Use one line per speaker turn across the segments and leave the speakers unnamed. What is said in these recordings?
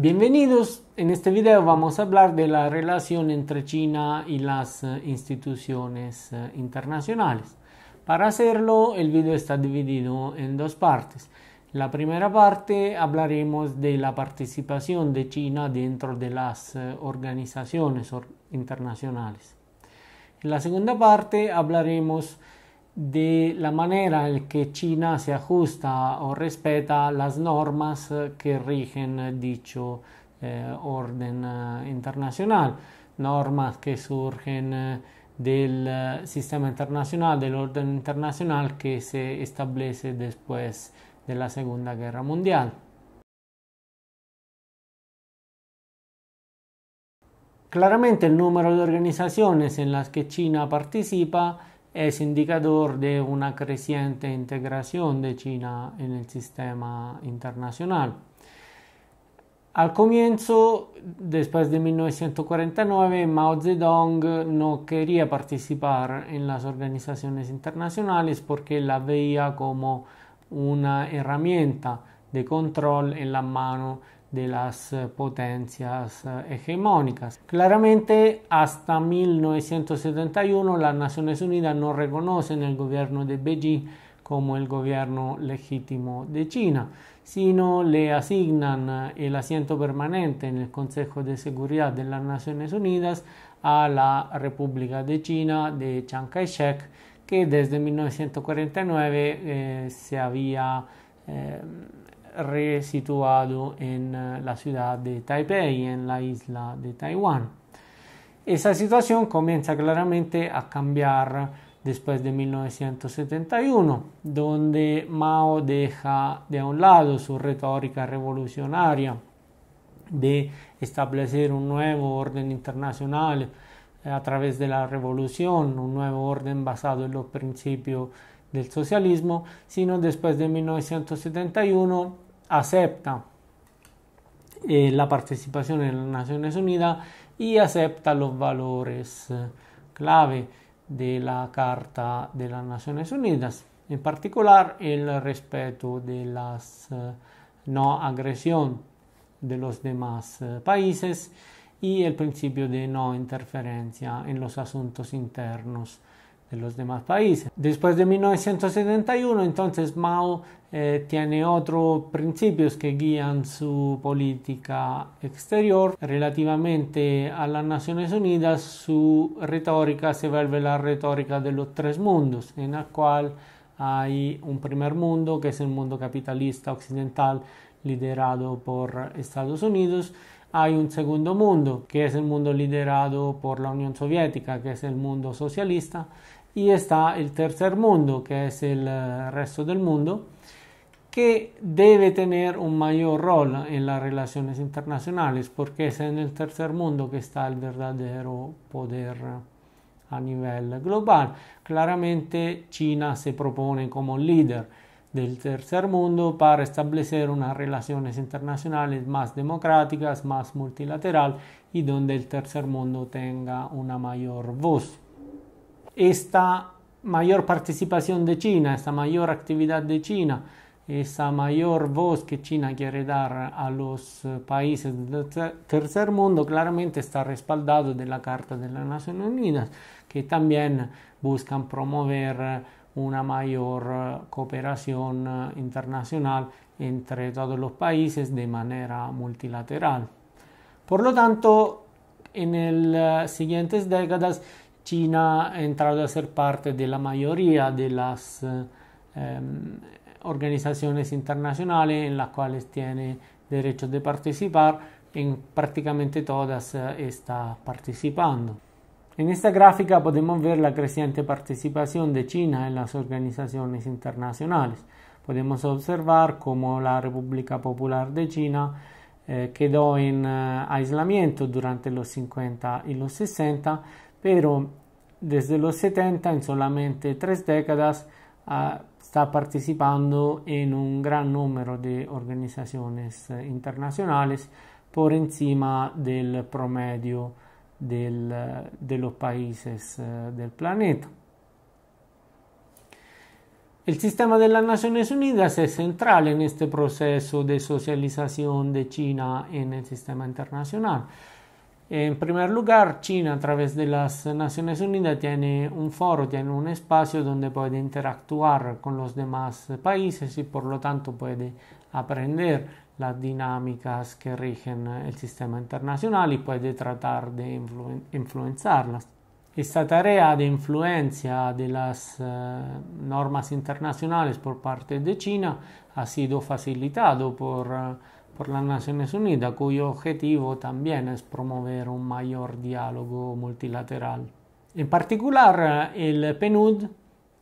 Bienvenidos, en este video vamos a hablar de la relación entre China y las eh, instituciones eh, internacionales. Para hacerlo, el video está dividido en dos partes. La primera parte hablaremos de la participación de China dentro de las eh, organizaciones internacionales. En la segunda parte hablaremos de la manera en que China se ajusta o respeta las normas eh, que rigen eh, dicho eh, orden internacional, normas que surgen del sistema internacional, del orden internacional que se establece después de la Segunda Guerra Mundial. Claramente el número de organizaciones en las que China participa es indicador de una creciente integración de China en el sistema internacional. Al comienzo, después de 1949, Mao Zedong no quería participar en las organizaciones internacionales porque la veía como una herramienta de control en la mano de las eh, potencias eh, hegemónicas. Claramente, hasta 1971 las Naciones Unidas no reconocen el gobierno de Beijing como el gobierno legítimo de China, sino le asignan eh, el asiento permanente en el Consejo de Seguridad de las Naciones Unidas a la República de China de Chiang Kai-shek, que desde 1949 se había resituado en eh, la ciudad de Taipei, en la isla de Taiwán. Esa situación comienza claramente a cambiar después de 1971, donde Mao deja de un lado su retórica revolucionaria de establecer un nuevo orden internacional eh, a través de la revolución, un nuevo orden basado en los principios del socialismo, sino después de 1971 acepta eh, la participación en las Naciones Unidas y acepta los valores eh, clave de la Carta de las Naciones Unidas, en particular el respeto de la eh, no agresión de los demás países y el principio de no interferencia en los asuntos internos de los demás países. Después de 1971, entonces Mao eh, tiene otros principios que guían su política exterior. Relativamente a las Naciones Unidas, su retórica se vuelve la retórica de los tres mundos, en la cual hay un primer mundo, que es el mundo capitalista occidental liderado por Estados Unidos, hay un segundo mundo, que es el mundo liderado por la Unión Soviética, que es el mundo socialista, y está el tercer mundo, que es el eh, resto del mundo, que debe tener un mayor rol en las relaciones internacionales, porque es en el tercer mundo que está el verdadero poder eh, a nivel global. Claramente China se propone como líder del tercer mundo para establecer unas relaciones internacionales más democráticas, más multilateral y donde el tercer mundo tenga una mayor voz esta mayor participación de China, esta mayor actividad de China, esa mayor voz que China quiere dar a los eh, países del tercer mundo claramente está respaldado de la Carta de las Naciones Unidas, que también buscan promover una mayor eh, cooperación eh, internacional entre todos los países de manera multilateral. Por lo tanto, en las siguientes décadas China ha entrado a ser parte de la mayoría de las eh, em, organizaciones internacionales en las cuales tiene derecho de participar, en prácticamente todas eh, está participando. En esta gráfica podemos ver la creciente participación de China en las organizaciones internacionales. Podemos observar cómo la República Popular de China eh, quedó en aislamiento durante los 50 y los 60, pero desde los 70 en solamente tres décadas ah, está participando en un gran número de organizaciones eh, internacionales por encima del promedio eh, de los países eh, del planeta. El sistema de las Naciones Unidas es central en este proceso de socialización de China en el sistema internacional. En primer lugar, China a través de las Naciones Unidas tiene un foro, tiene un espacio donde puede interactuar con los demás países y por lo tanto puede aprender las dinámicas que rigen el sistema internacional y puede tratar de influenciarlas. Esta tarea de influencia de las eh, normas internacionales por parte de China ha sido facilitado por eh, por las Naciones Unidas, cuyo objetivo también es promover un mayor diálogo multilateral. En particular, eh, el PNUD,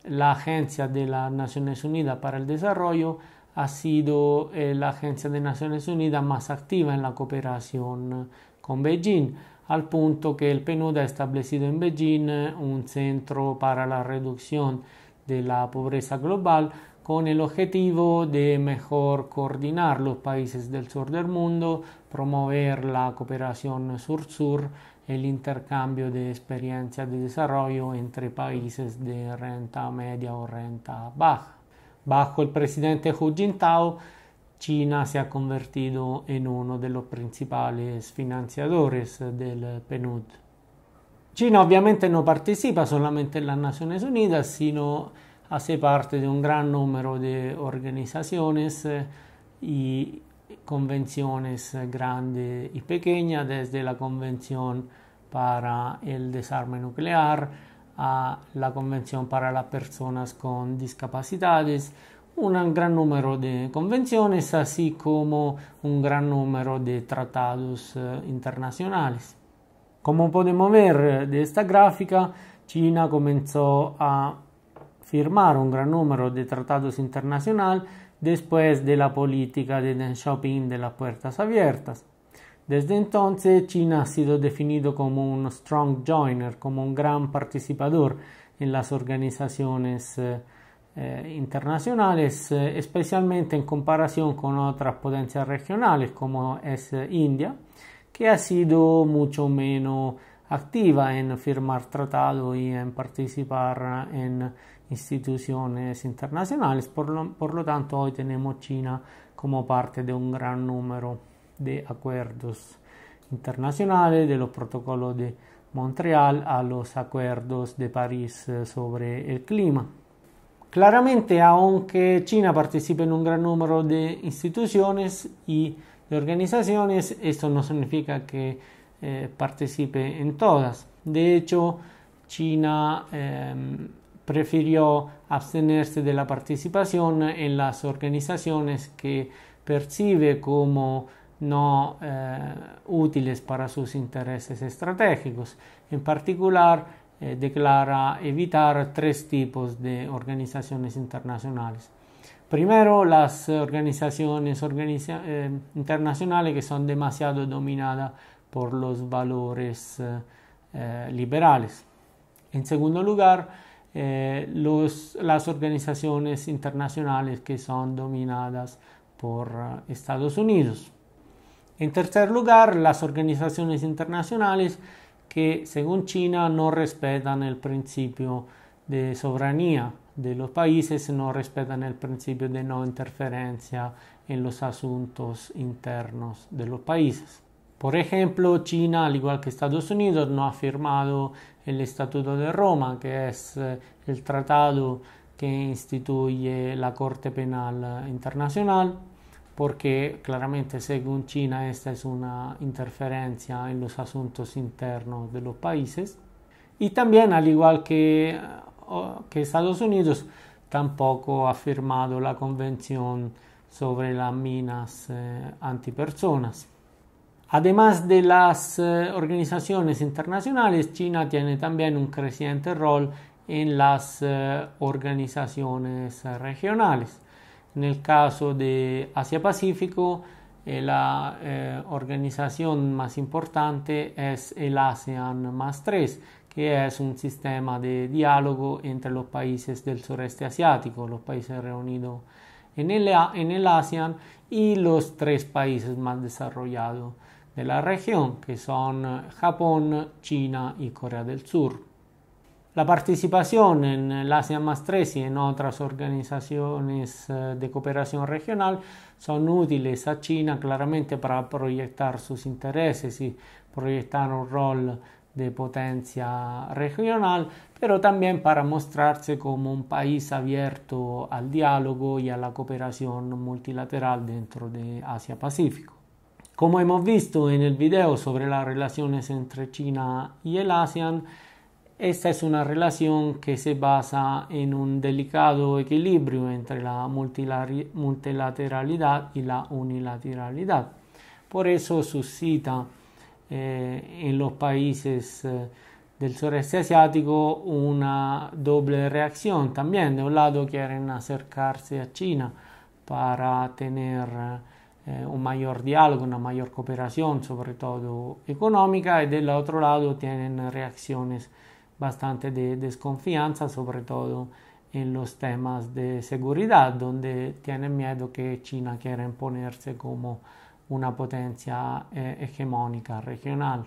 la Agencia de las Naciones Unidas para el Desarrollo, ha sido eh, la agencia de Naciones Unidas más activa en la cooperación eh, con Beijing, al punto que el PNUD ha establecido en Beijing un centro para la reducción de la pobreza global con el objetivo de mejor coordinar los países del sur del mundo, promover la cooperación sur-sur, y el intercambio de experiencias de desarrollo entre países de renta media o renta baja. Bajo el presidente Hu Jintao, China se ha convertido en uno de los principales financiadores del PNUD. China obviamente no participa solamente en las Naciones Unidas, sino hace parte de un gran número de organizaciones eh, y convenciones eh, grandes y pequeñas, desde la Convención para el Desarme Nuclear a la Convención para las Personas con Discapacidades, un gran número de convenciones, así como un gran número de tratados eh, internacionales. Como podemos ver de esta gráfica, China comenzó a firmar un gran número de tratados internacionales después de la política de shopping de las puertas abiertas. Desde entonces, China ha sido definido como un strong joiner, como un gran participador en las organizaciones eh, eh, internacionales, eh, especialmente en comparación con otras potencias regionales como es India, que ha sido mucho menos activa en firmar tratados y en participar en instituciones internacionales. Por lo, tanto, hoy tenemos China como parte de un gran número de acuerdos internacionales, de los protocolos de Montreal a los acuerdos de París eh, sobre el clima. Claramente, aunque China participe en un gran número de instituciones y organizaciones, esto no significa que eh, participe en todas. De hecho, China em, prefirió abstenerse de la participación en las organizaciones que percibe como no eh, útiles para sus intereses estratégicos. En particular, eh, declara evitar tres tipos de organizaciones internacionales. Primero, las organizaciones eh, internacionales que son demasiado dominadas por los valores liberales. En segundo lugar, eh, las organizaciones internacionales que son dominadas por ah, Estados Unidos. En tercer lugar, las organizaciones internacionales que, según China, no respetan el principio de soberanía de los países, no respetan el principio de no interferencia en los asuntos internos de los países. Por ejemplo, China, al igual que Estados Unidos, no ha firmado el Estatuto de Roma, que es eh, el tratado que instituye la Corte Penal eh, Internacional, porque claramente según China esta es una interferencia en los asuntos internos de los países. Y también, al igual que, eh, Estados Unidos, tampoco ha firmado la Convención sobre las minas antipersonas. Además de las eh, organizaciones internacionales, China tiene también un creciente rol en las eh, organizaciones eh, regionales. En el caso de Asia-Pacífico, la organización más importante es el ASEAN más 3, que es un sistema de diálogo entre los países del sureste asiático, los países reunidos en el, en el ASEAN y los tres países más desarrollados de la región, que son eh, Japón, China y Corea del Sur. La participación en Asia asia más y en otras organizaciones eh, de cooperación regional son útiles a China claramente para proyectar sus intereses y proyectar un rol de potencia regional, pero también para mostrarse como un país abierto al diálogo y a la cooperación multilateral dentro de Asia-Pacífico. Como hemos visto en el video sobre las relaciones entre China y el ASEAN, esta es una relación que se basa en un delicado equilibrio entre la multilateralidad y la unilateralidad. Por eso suscita eh, en los países eh, del sureste asiático una doble reacción también. De un lado quieren acercarse a China para tener eh, eh, un mayor diálogo, una mayor cooperación, sobre todo económica, y del otro lado tienen reacciones bastante de desconfianza, sobre todo en los temas de seguridad, donde tienen miedo que China quiera imponerse como una potencia eh, hegemónica regional.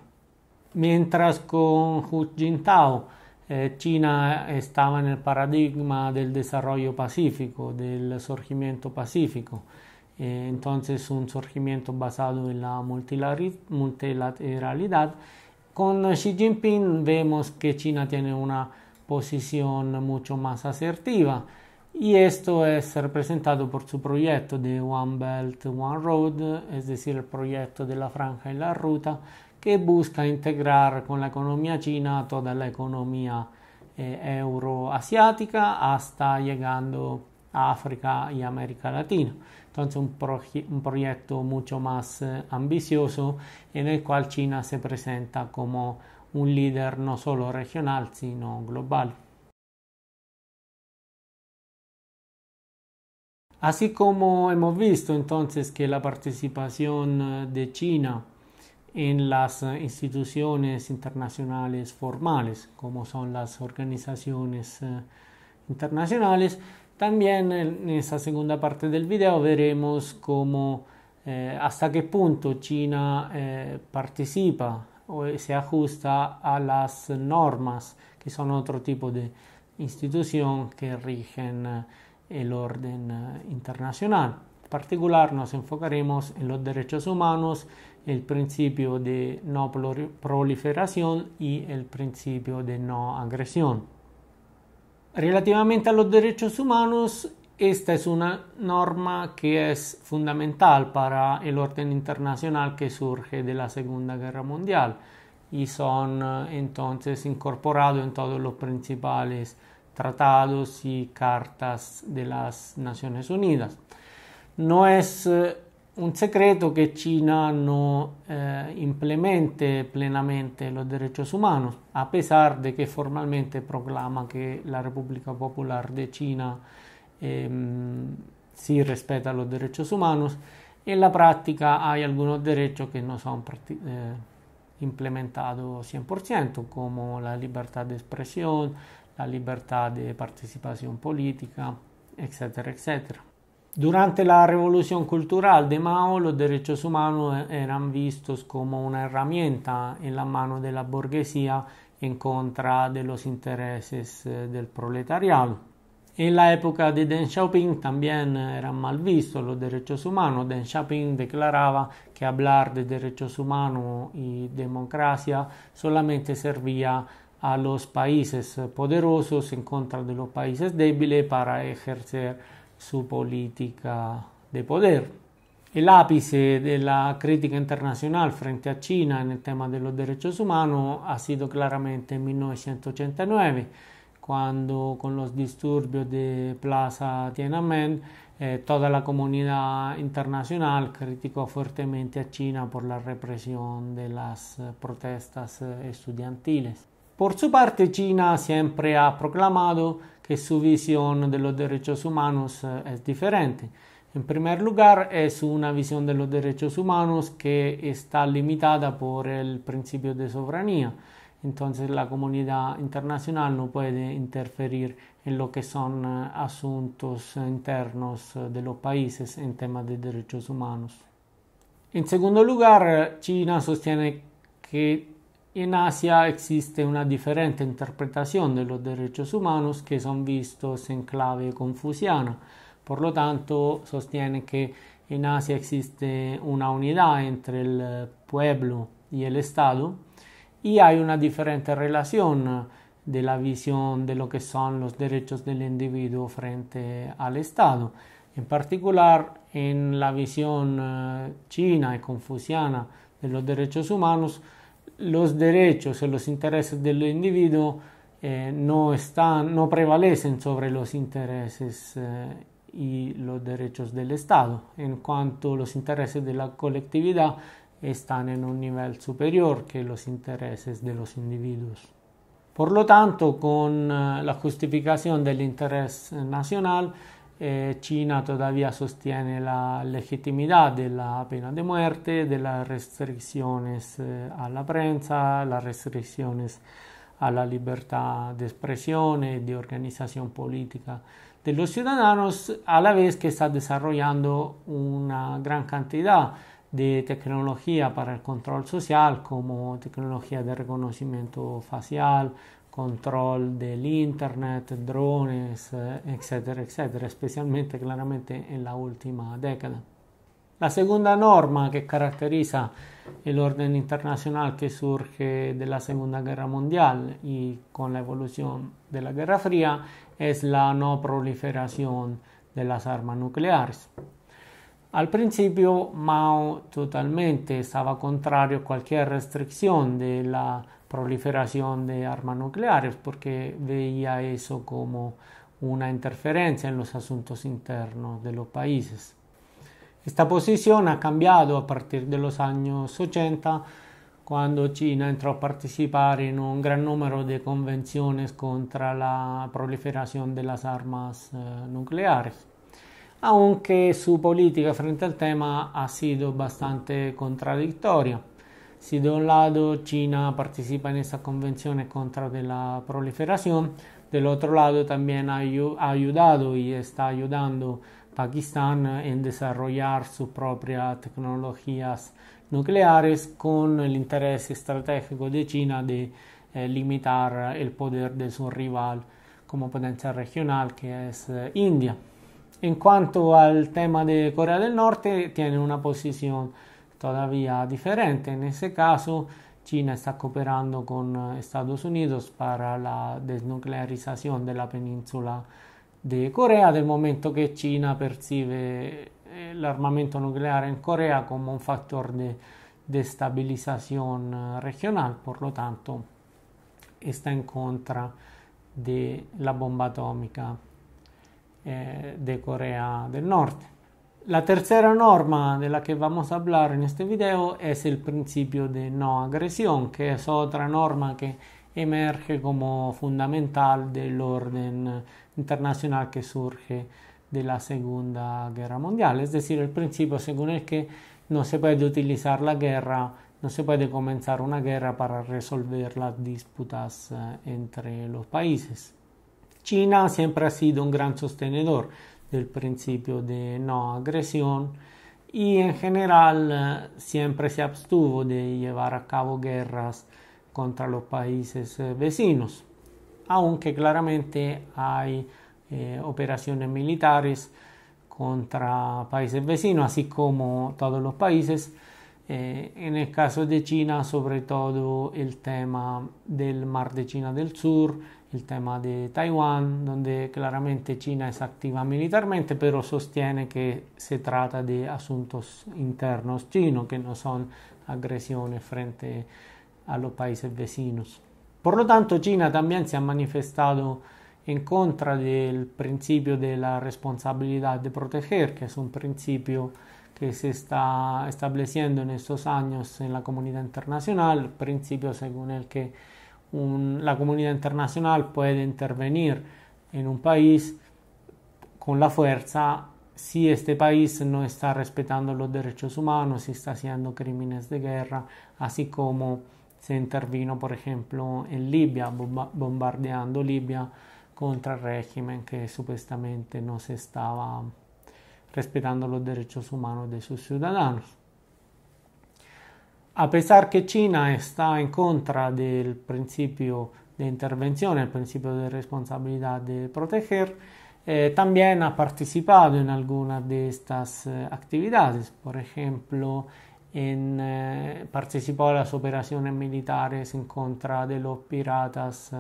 Mientras con Hu Jintao, eh, China estaba en el paradigma del desarrollo pacífico, del surgimiento pacífico. Eh, entonces un surgimiento basado en la multilateralidad. Con Xi Jinping vemos que China tiene una posición mucho más asertiva y esto es representado por su proyecto de One Belt, One Road, es decir, el proyecto de la franja y la ruta, que busca integrar con la economía china toda la economía eh, euroasiática hasta llegando a África y América Latina. Entonces un, proyecto mucho más eh, ambicioso en el cual China se presenta como un líder no solo regional, sino global. Así como hemos visto entonces que la participación eh, de China en las eh, instituciones internacionales formales, como son las organizaciones internacionales, también en esta segunda parte del video veremos cómo, eh, hasta qué punto China eh, participa o se ajusta a las normas, que son otro tipo de institución que rigen eh, el orden internacional. En particular nos enfocaremos en los derechos humanos, el principio de no proliferación y el principio de no agresión. Relativamente a los derechos humanos, esta es una norma que es fundamental para el orden internacional que surge de la Segunda Guerra Mundial y son eh, entonces incorporados en todos los principales tratados y cartas de las Naciones Unidas. No es eh, un secreto che Cina non eh, implemente plenamente los derechos humanos, a pesar de che formalmente proclama che la Repubblica Popolare di Cina eh, sí respeta los derechos humanos, en la práctica hay algunos derechos que no son eh, implementados 100%, come la libertà di espressione, la libertà di partecipazione politica, eccetera, eccetera. Durante la revolución cultural de Mao, los derechos humanos eran vistos como una herramienta en la mano de la burguesía en contra de los intereses eh, del proletariado. En la época de Deng Xiaoping también eran mal vistos los derechos humanos. Deng Xiaoping declaraba que hablar de derechos humanos y democracia solamente servía a los países poderosos en contra de los países débiles para ejercer su política de poder. El ápice de la crítica internacional frente a China en el tema de los derechos humanos ha sido claramente en 1989, cuando con los disturbios de Plaza Tiananmen eh, toda la comunidad internacional criticó fuertemente a China por la represión de las eh, protestas eh, estudiantiles. Por su parte, China siempre ha proclamado que su visión de los derechos humanos eh, es diferente. En primer lugar, es una visión de los derechos humanos que está limitada por el principio de soberanía. Entonces la comunidad internacional no puede interferir en lo que son eh, asuntos internos eh, de los países en tema de derechos humanos. En segundo lugar, China sostiene que en Asia existe una diferente interpretación de los derechos humanos que son vistos en clave confuciana. Por lo tanto, sostiene que en Asia existe una unidad entre el eh, pueblo y el Estado y hay una diferente relación eh, de la visión de lo que son los derechos del individuo frente al Estado. En particular, en la visión eh, china y confuciana de los derechos humanos, los derechos y los intereses del individuo eh, no, están, no prevalecen sobre los intereses eh, y los derechos del Estado, en cuanto los intereses de la colectividad están en un nivel superior que los intereses de los individuos. Por lo tanto, con eh, la justificación del interés nacional, eh, China todavía sostiene la legitimidad de la pena de muerte, de las restricciones eh, a la prensa, las restricciones a la libertad de expresión y de organización política de los ciudadanos, a la vez que está desarrollando una gran cantidad de tecnología para el control social, como tecnología de reconocimiento facial, control del Internet, drones, eh, etcétera, etcétera, especialmente claramente en la última década. La segunda norma que caracteriza el orden internacional que surge de la Segunda Guerra Mundial y con la evolución de la Guerra Fría es la no proliferación de las armas nucleares. Al principio Mao totalmente estaba contrario a cualquier restricción de la proliferación de armas nucleares, porque veía eso como una interferencia en los asuntos internos de los países. Esta posición ha cambiado a partir de los años 80, cuando China entró a participar en un gran número de convenciones contra la proliferación de las armas eh, nucleares, aunque su política frente al tema ha sido bastante contradictoria. Si de un lado China participa en esta convención contra de la proliferación, del otro lado también ha, ayudado y está ayudando Pakistán en desarrollar sus propias tecnologías nucleares con el interés estratégico de China de eh, limitar el poder de su rival como potencia regional que es eh, India. En cuanto al tema de Corea del Norte, tiene una posición Todavía, differente. In questo caso, China sta cooperando con Stati Uniti per la desnuclearizzazione della la península de Corea, del momento che China percibe eh, l'armamento nucleare in Corea come un fattore di destabilizzazione regionale, per lo tanto sta in contra della bomba atómica eh, de Corea del Norte. La tercera norma de la que vamos a hablar en este video es el principio de no agresión, que es otra norma que emerge como fundamental del orden internacional que surge de la Segunda Guerra Mundial, es decir, el principio según el que no se puede utilizar la guerra, no se puede comenzar una guerra para resolver las disputas eh, entre los países. China siempre ha sido un gran sostenedor del principio de no agresión y en general eh, siempre se abstuvo de llevar a cabo guerras contra los países eh, vecinos, aunque claramente hay eh, operaciones militares contra países vecinos, así como todos los países Eh, e nel caso di Cina, soprattutto il tema del Mar de Cina del Sur, il tema di Taiwan, dove chiaramente Cina è attiva militarmente, però sostiene che si tratta di asuntos internos chinos, que no son agresiones frente a los países vecinos. Por lo tanto, Cina también si è manifestato. en contra del principio de la responsabilidad de proteger, que es un principio que se está estableciendo en estos años en la comunidad internacional, principio según el que la comunidad internacional puede intervenir en un país con la fuerza si este país no está respetando los derechos humanos, si está haciendo crímenes de guerra, así como se intervino, por ejemplo, en Libia, bombardeando Libia contra el régimen que supuestamente no se estaba respetando los derechos humanos de sus ciudadanos. A pesar que China está en contra del principio de intervención, el principio de responsabilidad de proteger, eh, también ha participado en algunas de estas eh, actividades. Por ejemplo, en, eh, participó en las operaciones militares en contra de los piratas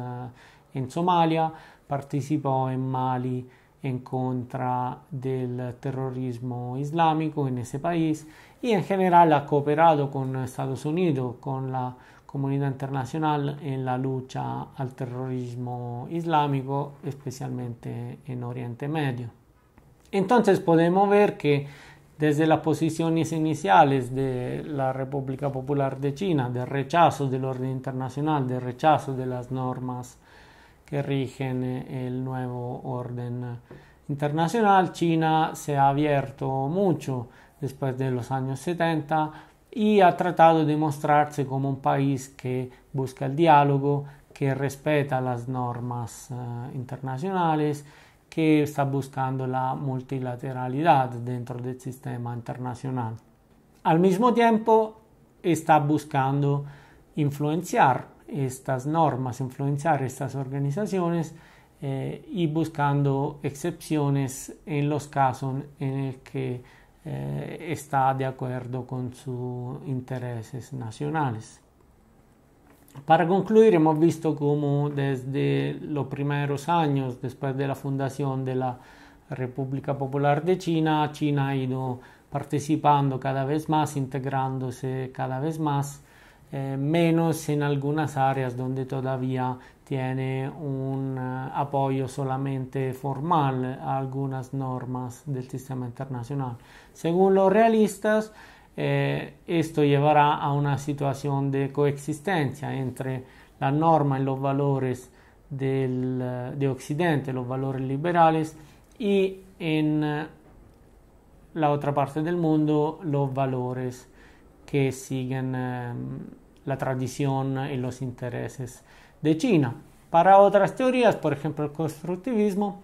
en Somalia, participó en Mali en contra del terrorismo islámico en ese país y en general ha cooperado con Estados Unidos, con la comunidad internacional en la lucha al terrorismo islámico, especialmente en Oriente Medio. Entonces podemos ver que desde las posiciones iniciales de la República Popular de China, del rechazo del orden internacional, del rechazo de las normas que rigen eh, el nuevo orden internacional. China se ha abierto mucho después de los años 70 y ha tratado de mostrarse como un país que busca el diálogo, que respeta las normas eh, internacionales, que está buscando la multilateralidad dentro del sistema internacional. Al mismo tiempo está buscando influenciar estas normas, influenciar estas organizaciones eh, y buscando excepciones en los casos en el que eh, está de acuerdo con sus intereses nacionales. Para concluir, hemos visto cómo desde los primeros años, después de la fundación de la República Popular de China, China ha ido participando cada vez más, integrándose cada vez más eh, menos en algunas áreas donde todavía tiene un eh, apoyo solamente formal a algunas normas del sistema internacional. Según los realistas, eh, esto llevará a una situación de coexistencia entre la norma y los valores del, de Occidente, los valores liberales, y en la otra parte del mundo los valores que siguen em, la tradición y los intereses de China. Para otras teorías, por ejemplo el constructivismo,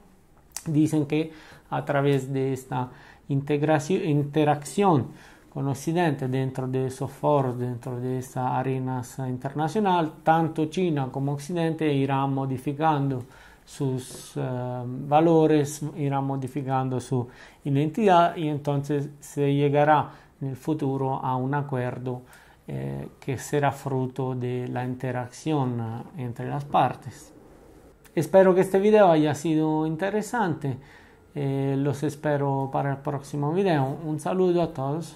dicen que a través de esta interacción con Occidente dentro de esos foros, dentro de esa arena internacional, tanto China como Occidente irán modificando sus em, valores, irán modificando su identidad y entonces se llegará el futuro a un acuerdo que eh, será fruto de la interacción entre las partes. Espero que este video haya sido interesante. Eh, los espero para el próximo video. Un saludo a todos.